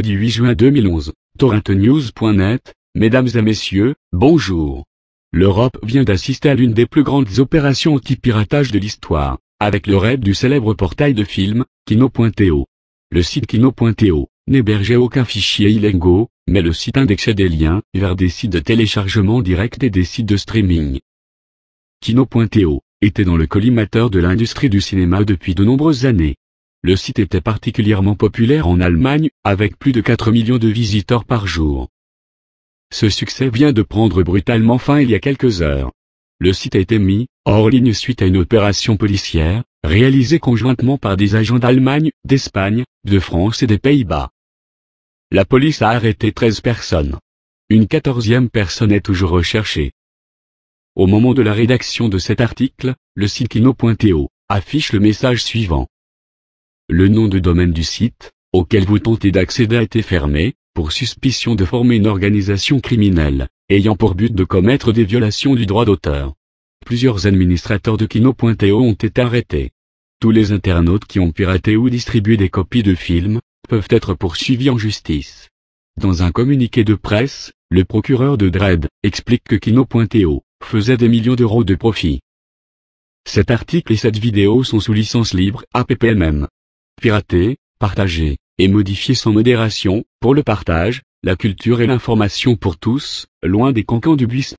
8 juin 2011. Torrentnews.net, Mesdames et Messieurs, bonjour. L'Europe vient d'assister à l'une des plus grandes opérations anti-piratage de l'histoire, avec le raid du célèbre portail de films, Kino.to. Le site Kino.to n'hébergeait aucun fichier illégal, mais le site indexait des liens vers des sites de téléchargement direct et des sites de streaming. Kino.to était dans le collimateur de l'industrie du cinéma depuis de nombreuses années. Le site était particulièrement populaire en Allemagne, avec plus de 4 millions de visiteurs par jour. Ce succès vient de prendre brutalement fin il y a quelques heures. Le site a été mis hors ligne suite à une opération policière, réalisée conjointement par des agents d'Allemagne, d'Espagne, de France et des Pays-Bas. La police a arrêté 13 personnes. Une quatorzième personne est toujours recherchée. Au moment de la rédaction de cet article, le site kino.to affiche le message suivant. Le nom de domaine du site, auquel vous tentez d'accéder a été fermé, pour suspicion de former une organisation criminelle, ayant pour but de commettre des violations du droit d'auteur. Plusieurs administrateurs de Kino.eu ont été arrêtés. Tous les internautes qui ont piraté ou distribué des copies de films, peuvent être poursuivis en justice. Dans un communiqué de presse, le procureur de Dredd explique que Kino.eu, faisait des millions d'euros de profit. Cet article et cette vidéo sont sous licence libre APPMM pirater, partager, et modifier sans modération, pour le partage, la culture et l'information pour tous, loin des cancans du buisson.